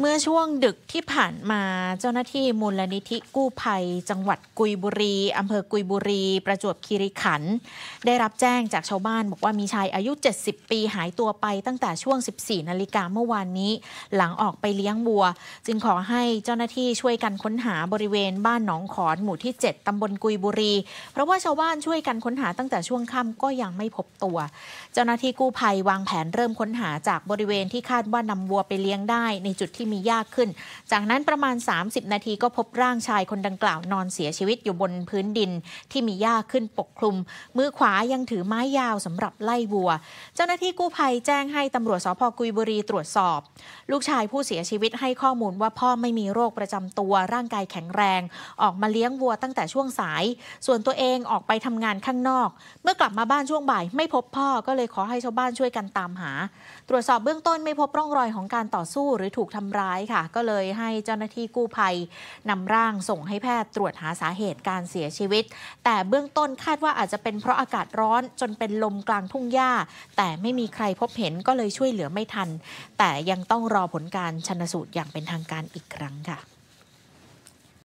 เมื่อช่วงดึกที่ผ่านมาเจ้าหน้าที่มูลนิธิกู้ภัย จังหวัดกุยบุรีอำเภอกุยบุรี ประจวบคีรีขันธ์ได้รับแจ้งจากชาวบ้านบอกว่ามีชายอายุ 70 ปีหายตัวไปตั้งแต่ช่วง 14 นาฬิกาเมื่อวานนี้ หลังออกไปเลี้ยงวัว จึงขอให้เจ้าหน้าที่ช่วยกันค้นหาบริเวณบ้านหนองขอนหมู่ที่ 7 ตำบลกุยบุรี เพราะว่าชาวบ้านช่วยกันค้นหาตั้งแต่ช่วงค่ำก็ยังไม่พบตัว เจ้าหน้าที่กู้ภัยวางแผนเริ่มค้นหาจากบริเวณที่คาดว่านำวัวไปเลี้ยงได้ในจุดที่ที่มียากขึ้น จากนั้นประมาณ 30 นาทีก็พบร่างชายคนดังกล่าวนอนเสียชีวิตอยู่บนพื้นดินที่มีหญ้าขึ้นปกคลุมมือขวายังถือไม้ยาวสำหรับไล่วัว เจ้าหน้าที่กู้ภัยแจ้งให้ตำรวจสพกุยบุรีตรวจสอบ ลูกชายผู้เสียชีวิตให้ข้อมูลว่าพ่อไม่มีโรคประจำตัวร่างกายแข็งแรง ออกมาเลี้ยงวัวตั้งแต่ช่วงสาย ส่วนตัวเองออกไปทำงานข้างนอก เมื่อกลับมาบ้านช่วงบ่ายไม่พบพ่อ ก็เลยขอให้ชาวบ้านช่วยกันตามหา ตรวจสอบเบื้องต้นไม่พบร่องรอยของการต่อสู้หรือถูกทำร้ายค่ะก็เลยให้เจ้าหน้าที่กู้ภัยนำร่างส่งให้แพทย์ตรวจหาสาเหตุการเสียชีวิต แต่เบื้องต้นคาดว่าอาจจะเป็นเพราะอากาศร้อนจนเป็นลมกลางทุ่งหญ้าแต่ไม่มีใครพบเห็นก็เลยช่วยเหลือไม่ทัน แต่ยังต้องรอผลการชนสูตรอย่างเป็นทางการอีกครั้งค่ะ